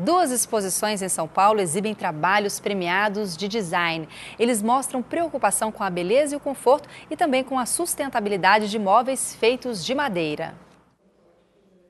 Duas exposições em São Paulo exibem trabalhos premiados de design. Eles mostram preocupação com a beleza e o conforto e também com a sustentabilidade de móveis feitos de madeira.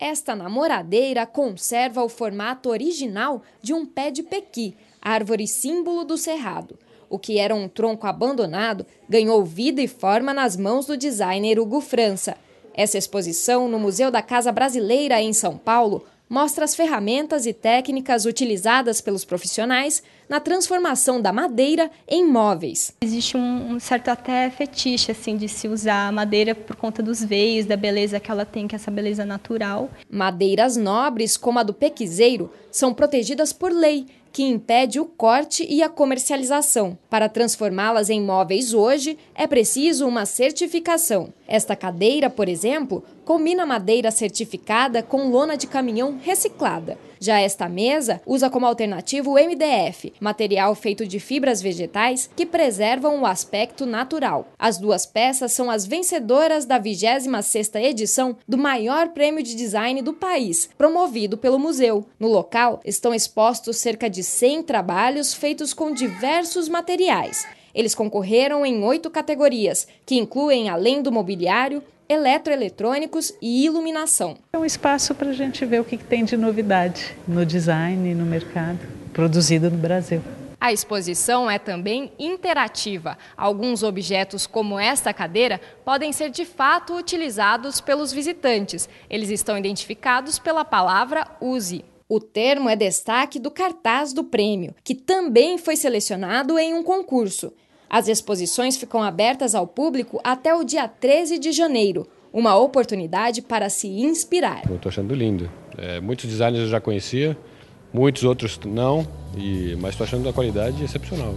Esta namoradeira conserva o formato original de um pé de pequi, árvore símbolo do cerrado. O que era um tronco abandonado ganhou vida e forma nas mãos do designer Hugo França. Essa exposição no Museu da Casa Brasileira em São Paulo mostra as ferramentas e técnicas utilizadas pelos profissionais na transformação da madeira em móveis. Existe um, um certo até fetiche assim de se usar a madeira por conta dos veios, da beleza que ela tem, que é essa beleza natural. Madeiras nobres, como a do pequiseiro, são protegidas por lei, que impede o corte e a comercialização. Para transformá-las em móveis hoje, é preciso uma certificação. Esta cadeira, por exemplo, combina madeira certificada com lona de caminhão reciclada. Já esta mesa usa como alternativa o MDF, material feito de fibras vegetais que preservam o aspecto natural. As duas peças são as vencedoras da 26ª edição do maior prêmio de design do país, promovido pelo museu. No local estão expostos cerca de 100 trabalhos feitos com diversos materiais. Eles concorreram em oito categorias, que incluem, além do mobiliário, eletroeletrônicos e iluminação. É um espaço para a gente ver o que tem de novidade no design e no mercado, produzido no Brasil. A exposição é também interativa. Alguns objetos, como esta cadeira, podem ser de fato utilizados pelos visitantes. Eles estão identificados pela palavra use. O termo é destaque do cartaz do prêmio, que também foi selecionado em um concurso. As exposições ficam abertas ao público até o dia 13 de janeiro. Uma oportunidade para se inspirar. Eu estou achando lindo. É, muitos designers eu já conhecia, muitos outros não, e, mas estou achando a qualidade excepcional.